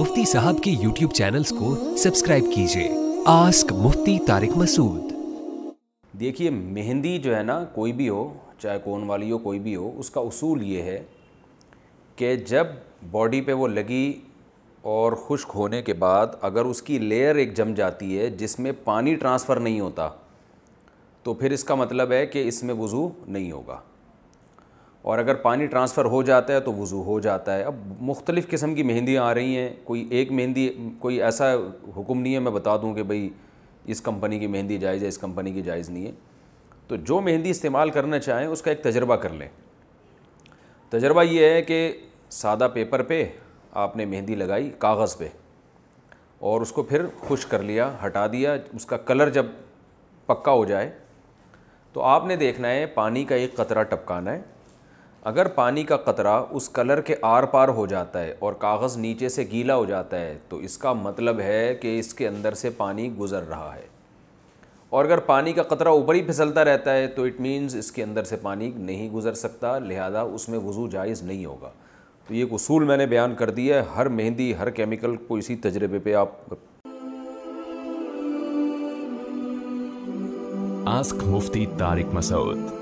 मुफ्ती साहब के YouTube channels को सब्सक्राइब कीजिए आस्क मुफ्ती तारिक मसूद देखिए मेहंदी जो है ना कोई भी हो चाहे कौन वाली हो कोई भी हो उसका उसूल ये है कि जब बॉडी पे वो लगी और खुश्क होने के बाद अगर उसकी लेयर एक जम जाती है जिसमें पानी ट्रांसफ़र नहीं होता तो फिर इसका मतलब है कि इसमें वज़ू नहीं होगा और अगर पानी ट्रांसफ़र हो जाता है तो वज़ू हो जाता है अब मुख्तलिफ़ किस्म की मेहंदियाँ आ रही हैं कोई एक मेहंदी कोई ऐसा हुक्म नहीं है मैं बता दूँ कि भाई इस कंपनी की मेहंदी जायज़ है इस कंपनी की जायज़ नहीं है तो जो मेहंदी इस्तेमाल करना चाहें उसका एक तजर्बा कर लें तजर्बा ये है कि सादा पेपर पे आपने मेहंदी लगाई कागज़ पे और उसको फिर खुश कर लिया हटा दिया उसका कलर जब पक्का हो जाए तो आपने देखना है पानी का एक कतरा टपकाना है अगर पानी का कतरा उस कलर के आर पार हो जाता है और कागज़ नीचे से गीला हो जाता है तो इसका मतलब है कि इसके अंदर से पानी गुज़र रहा है और अगर पानी का कतरा ऊपर ही फिसलता रहता है तो इट मीन्स इसके अंदर से पानी नहीं गुज़र सकता लिहाजा उसमें वज़ू जायज़ नहीं होगा तो ये एक उसूल मैंने बयान कर दिया है हर मेहंदी हर केमिकल को इसी तजर्बे पे आप आस्क मुफ्ती तारिक मसूद